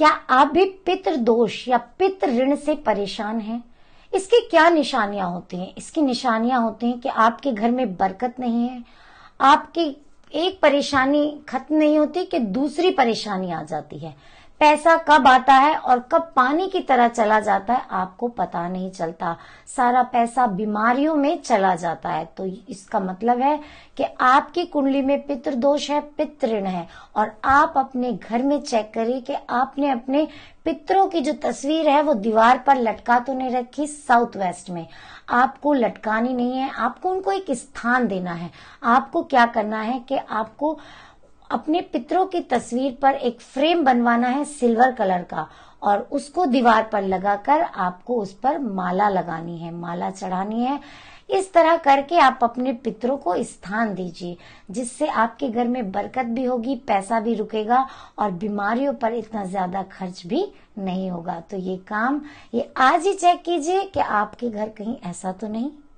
क्या आप भी पितृ दोष या पितृ ऋण से परेशान हैं इसकी क्या निशानियां होती हैं इसकी निशानियां होती हैं कि आपके घर में बरकत नहीं है आपकी एक परेशानी खत्म नहीं होती कि दूसरी परेशानी आ जाती है पैसा कब आता है और कब पानी की तरह चला जाता है आपको पता नहीं चलता सारा पैसा बीमारियों में चला जाता है तो इसका मतलब है कि आपकी कुंडली में पितृ दोष है पितृण है और आप अपने घर में चेक करिए कि आपने अपने पितरों की जो तस्वीर है वो दीवार पर लटका तो नहीं रखी साउथ वेस्ट में आपको लटकानी नहीं है आपको उनको एक स्थान देना है आपको क्या करना है कि आपको अपने पितरों की तस्वीर पर एक फ्रेम बनवाना है सिल्वर कलर का और उसको दीवार पर लगाकर आपको उस पर माला लगानी है माला चढ़ानी है इस तरह करके आप अपने पितरों को स्थान दीजिए जिससे आपके घर में बरकत भी होगी पैसा भी रुकेगा और बीमारियों पर इतना ज्यादा खर्च भी नहीं होगा तो ये काम ये आज ही चेक कीजिए कि आपके घर कहीं ऐसा तो नहीं